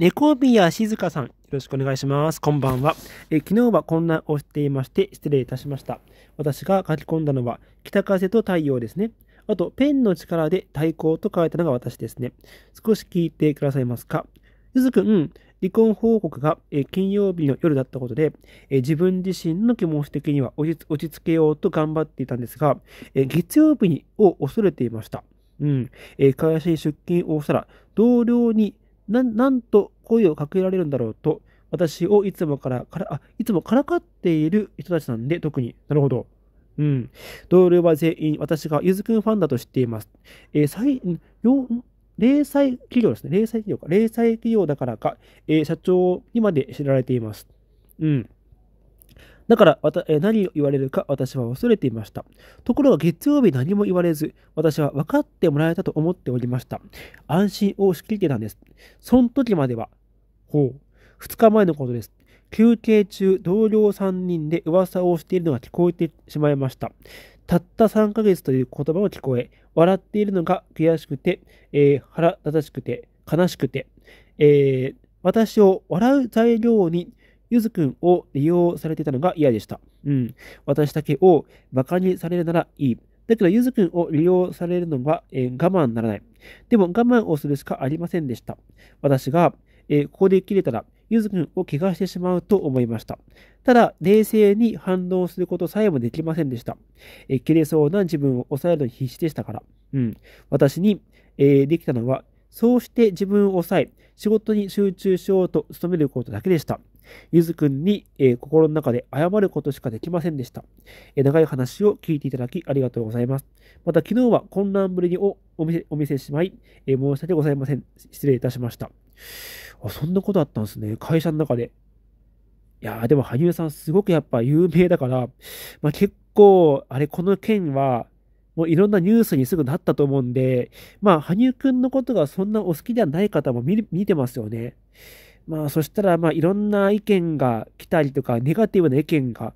猫宮静香さん、よろしくお願いします。こんばんは。え昨日は混乱をしていまして、失礼いたしました。私が書き込んだのは、北風と太陽ですね。あと、ペンの力で対抗と書いたのが私ですね。少し聞いてくださいますか。ゆずくん、離婚報告が金曜日の夜だったことで、自分自身の気持ち的には落ち着けようと頑張っていたんですが、月曜日を恐れていました。うん。会社に出勤をしたら、同僚にななんと声をかけられるんだろうと、私をいつもからからあ、いつもからかっている人たちなんで、特に。なるほど。うん。同僚は全員、私がゆずくんファンだと知っています。えー、最、零細企業ですね。零細企業か。零細企業だからか、えー、社長にまで知られています。うん。だからえ何を言われるか私は忘れていました。ところが月曜日何も言われず、私は分かってもらえたと思っておりました。安心をしきってたんです。その時までは、ほう、2日前のことです。休憩中、同僚3人で噂をしているのが聞こえてしまいました。たった3ヶ月という言葉を聞こえ、笑っているのが悔しくて、えー、腹立たしくて、悲しくて、えー、私を笑う材料にゆずくんを利用されていたのが嫌でした。うん。私だけを馬鹿にされるならいい。だけど、ゆずくんを利用されるのは、えー、我慢ならない。でも、我慢をするしかありませんでした。私が、えー、ここで切れたら、ゆずくんを怪我してしまうと思いました。ただ、冷静に反応することさえもできませんでした。えー、切れそうな自分を抑えるのに必死でしたから。うん。私に、えー、できたのは、そうして自分を抑え、仕事に集中しようと努めることだけでした。ゆずくんに、えー、心の中で謝ることしかできませんでした、えー、長い話を聞いていただきありがとうございます。また昨日は混乱ぶりにおお見せお見せしまい、えー、申し訳ございません。失礼いたしました。あ、そんなことあったんですね。会社の中で。いやー、でも羽生さんすごくやっぱ有名だから、まあ、結構、あれ、この件は、もういろんなニュースにすぐなったと思うんで、まあ、羽生くんのことがそんなお好きではない方も見見てますよね。まあそしたら、まあいろんな意見が来たりとか、ネガティブな意見が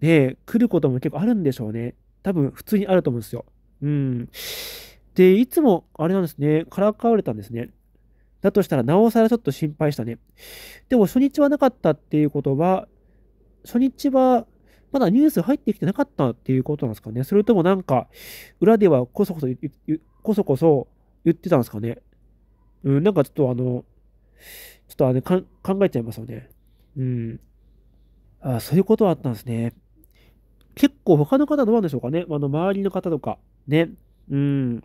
ね、来ることも結構あるんでしょうね。多分普通にあると思うんですよ。うん。で、いつもあれなんですね、からかわれたんですね。だとしたら、なおさらちょっと心配したね。でも初日はなかったっていうことは、初日はまだニュース入ってきてなかったっていうことなんですかね。それともなんか、裏ではこそこそ、こそこそ言ってたんですかね。うん、なんかちょっとあの、ちょっとあれ考えちゃいますよね。うん。ああ、そういうことはあったんですね。結構他の方どうなんでしょうかね。あの、周りの方とか、ね。うん。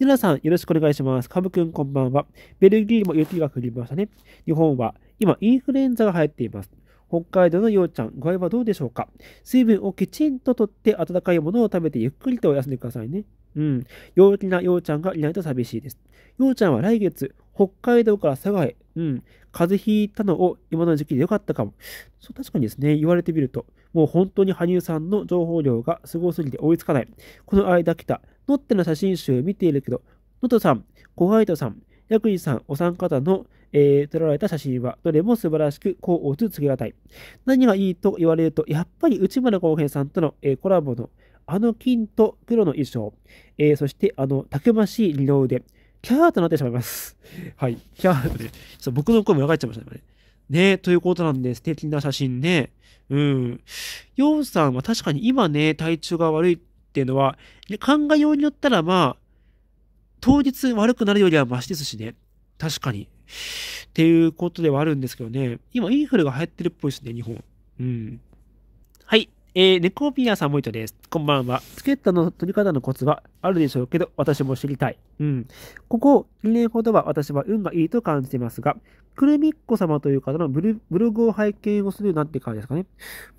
皆さん、よろしくお願いします。カブくん、こんばんは。ベルギーも雪が降りましたね。日本は、今、インフルエンザが流行っています。北海道のようちゃん、具合はどうでしょうか水分をきちんととって、温かいものを食べてゆっくりとお休みくださいね。うん。陽気なようちゃんがいないと寂しいです。ようちゃんは来月、北海道から佐賀へうん、風邪ひいたのを今の時期でよかったかも。そう確かにですね、言われてみると、もう本当に羽生さんの情報量がすごすぎて追いつかない。この間来た、ノッテの写真集見ているけど、ノトさん、小ハイさん、薬師さん、お三方の、えー、撮られた写真は、どれも素晴らしく、こうおつつけがたい。何がいいと言われると、やっぱり内村航平さんとの、えー、コラボの、あの金と黒の衣装、えー、そしてあのたくましい二の腕、キャーとなってしまいます。はい。キャーとね、ちょ僕の声もかっちゃいましたね。ねということなんで、素敵な写真ね。うん。ヨウさんは確かに今ね、体調が悪いっていうのは、考えようによったらまあ、当日悪くなるよりはマシですしね。確かに。っていうことではあるんですけどね。今、インフルが流行ってるっぽいですね、日本。うん。えー、ネコピアさんもいとです。こんばんは。チケットの取り方のコツはあるでしょうけど、私も知りたい。うん。ここ2年ほどは私は運がいいと感じていますが、くるみっこ様という方のブログを拝見をするなんて感じですかね。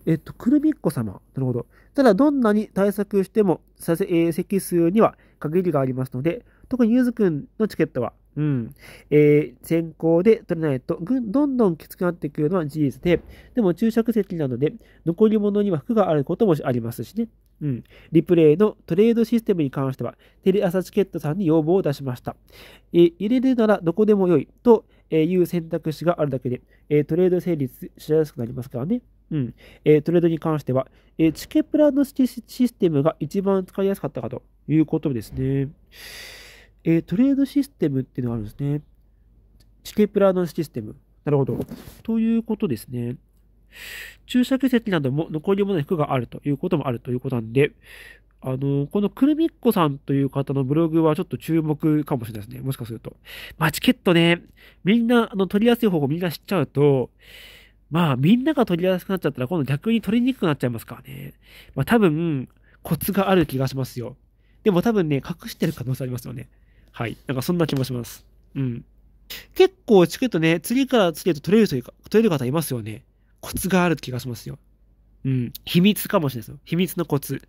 えっと、くるみっこ様。なるほど。ただ、どんなに対策しても、させ、えー、席数には限りがありますので、特にゆずくんのチケットはうん。えー、先行で取れないと、どんどんきつくなってくるのは事実で、でも注釈席なので、残り物には服があることもありますしね。うん。リプレイのトレードシステムに関しては、テレ朝チケットさんに要望を出しました。えー、入れるならどこでも良いという選択肢があるだけで、えー、トレード成立しやすくなりますからね。うん。えー、トレードに関しては、えー、チケプラのシステムが一番使いやすかったかということですね。えー、トレードシステムっていうのがあるんですね。チケプラのシステム。なるほど。ということですね。注釈席なども残りもい服があるということもあるということなんで、あの、このくるみっこさんという方のブログはちょっと注目かもしれないですね。もしかすると。まあ、チケットね、みんな、あの、取りやすい方法みんな知っちゃうと、まあ、みんなが取りやすくなっちゃったら、今度逆に取りにくくなっちゃいますからね。まあ、多分、コツがある気がしますよ。でも多分ね、隠してる可能性ありますよね。はい。なんかそんな気もします。うん。結構チケットね、次から次へと取れるというか、取れる方いますよね。コツがある気がしますよ。うん。秘密かもしれないですよ。秘密のコツ。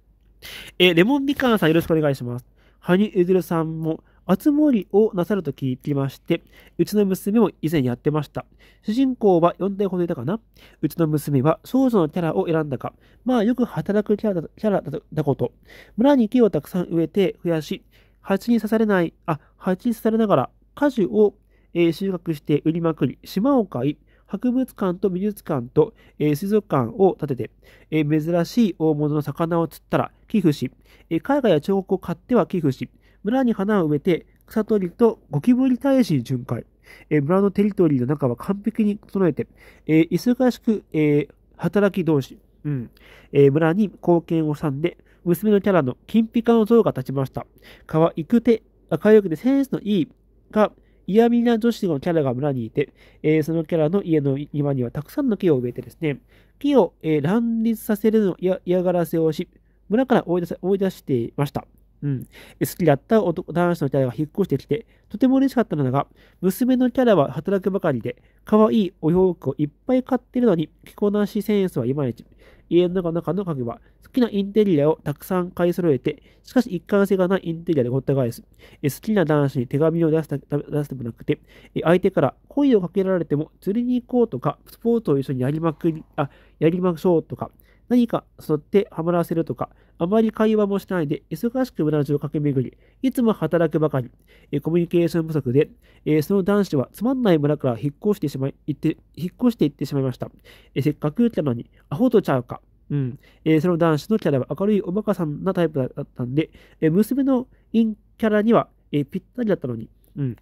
え、レモンみかんさんよろしくお願いします。羽生ずるさんも、熱盛をなさると聞きまして、うちの娘も以前やってました。主人公は4点ほどいたかなうちの娘は少女のキャラを選んだか、まあよく働くキャラだキャラだこと、村に木をたくさん植えて増やし、蜂に刺されない、あ、蜂に刺されながら果樹を、え収穫して売りまくり、島を買い、博物館と美術館と、え水族館を建てて、え珍しい大物の魚を釣ったら寄付し、え絵画や彫刻を買っては寄付し、村に花を埋めて草取りとゴキブリ大使巡回、え村のテリトリーの中は完璧に整えて、え忙しく、え働き同士、うんえ村に貢献をさんで、娘のキャラの金ピカの像が立ちました。可愛くて、可愛くてセンスのいいが、嫌味な女子のキャラが村にいて、えー、そのキャラの家の庭にはたくさんの木を植えてですね、木を、えー、乱立させるの嫌がらせをし、村から追い出せ追い出していました。うん、好きだった男男子のキャラが引っ越してきて、とても嬉しかったのだが、娘のキャラは働くばかりで、可愛いお洋服をいっぱい買ってるのに、着こなしセンスはいまいち。家の中の影はきなインテリアをたくさん買い揃えて、しかし一貫性がないインテリアでごった返す。好きな男子に手紙を出す出すでもなくて、相手から恋をかけられても釣りに行こうとか、スポーツを一緒にやりまくり、あ、やりましょうとか、何か誘ってハマらせるとか、あまり会話もしないで、忙しく村中を駆け巡り、いつも働くばかり、えコミュニケーション不足で、えその男子はつまんない村から引っ越してしまい、行って、引っ越して行ってしまいました。えせっかくったのに、アホとちゃうか。うん。えー、その男子のキャラは明るいおバカさんなタイプだったんで、えー、娘のインキャラには、えー、ぴったりだったのに。うん。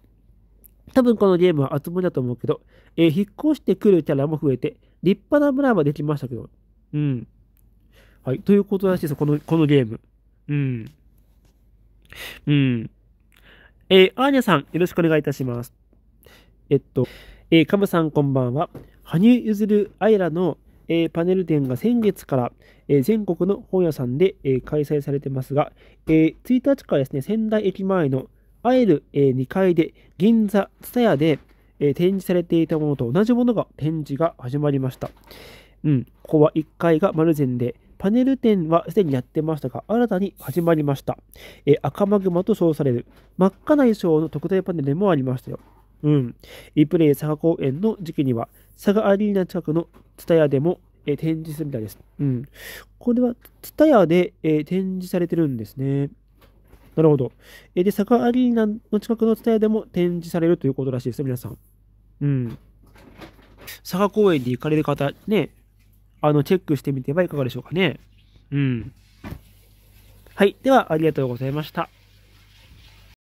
多分このゲームは熱盛だと思うけど、え引っ越してくるキャラも増えて、立派な村はできましたけど。うん。はい。ということらしいです、この、このゲーム。うん。うん。えアーニャさん、よろしくお願いいたします。えっと、えー、カムさんこんばんは。羽生結弦アイラのえー、パネル展が先月から、えー、全国の本屋さんで、えー、開催されてますが、えー、1日からですね、仙台駅前のあえー、2階で銀座、タ屋で、えー、展示されていたものと同じものが展示が始まりました。うん、ここは1階が丸善で、パネル展はすでにやってましたが、新たに始まりました。えー、赤マグマと称される真っ赤な衣装の特大パネルもありましたよ。うん。リプレイ佐賀公演の時期には、佐賀アリーナ近くのタヤでも、え展示するみたいです。うん。これは、タヤで、え展示されてるんですね。なるほど。えで、賀アリーナの近くのタヤでも展示されるということらしいです皆さん。うん。佐賀公園に行かれる方、ね、あの、チェックしてみてはいかがでしょうかね。うん。はい。では、ありがとうございました。